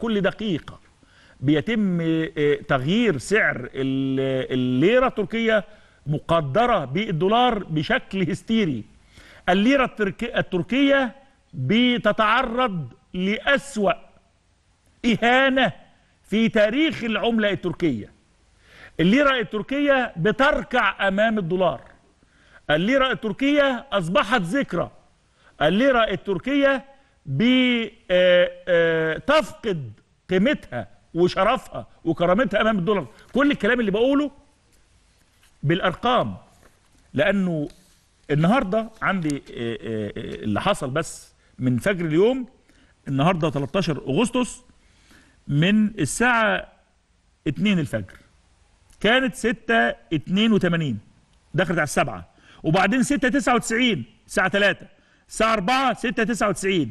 كل دقيقة بيتم آه، تغيير سعر الليرة التركية مقدرة بالدولار بشكل هستيري الليرة التركية بتتعرض لأسوأ إهانة في تاريخ العملة التركية الليرة التركية بتركع أمام الدولار الليرة التركية أصبحت ذكرى الليرة التركية بتفقد آه، آه، قيمتها وشرفها وكرامتها امام الدولار كل الكلام اللي بقوله بالارقام لانه النهارده عندي آه، اللي حصل بس من فجر اليوم النهارده 13 اغسطس من الساعه 2 الفجر كانت 6 82 دخلت على السبعه وبعدين 6 99 الساعه 3 الساعه 4 6 99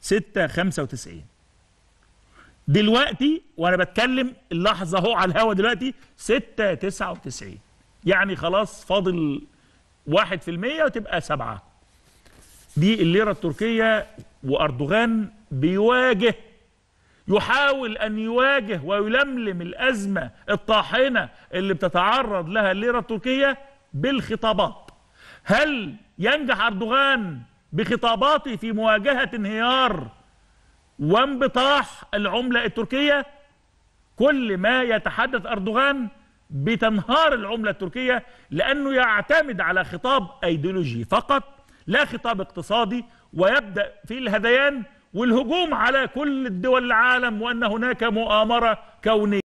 6 95 دلوقتي وانا بتكلم اللحظه اهو على الهوا دلوقتي 6 99 يعني خلاص فاضل 1% وتبقى 7 دي الليره التركيه واردوغان بيواجه يحاول ان يواجه ويلملم الازمه الطاحنه اللي بتتعرض لها الليره التركيه بالخطابات هل ينجح اردوغان بخطاباتي في مواجهة انهيار وانبطاح العملة التركية كل ما يتحدث أردوغان بتنهار العملة التركية لأنه يعتمد على خطاب أيديولوجي فقط لا خطاب اقتصادي ويبدأ في الهذيان والهجوم على كل الدول العالم وأن هناك مؤامرة كونية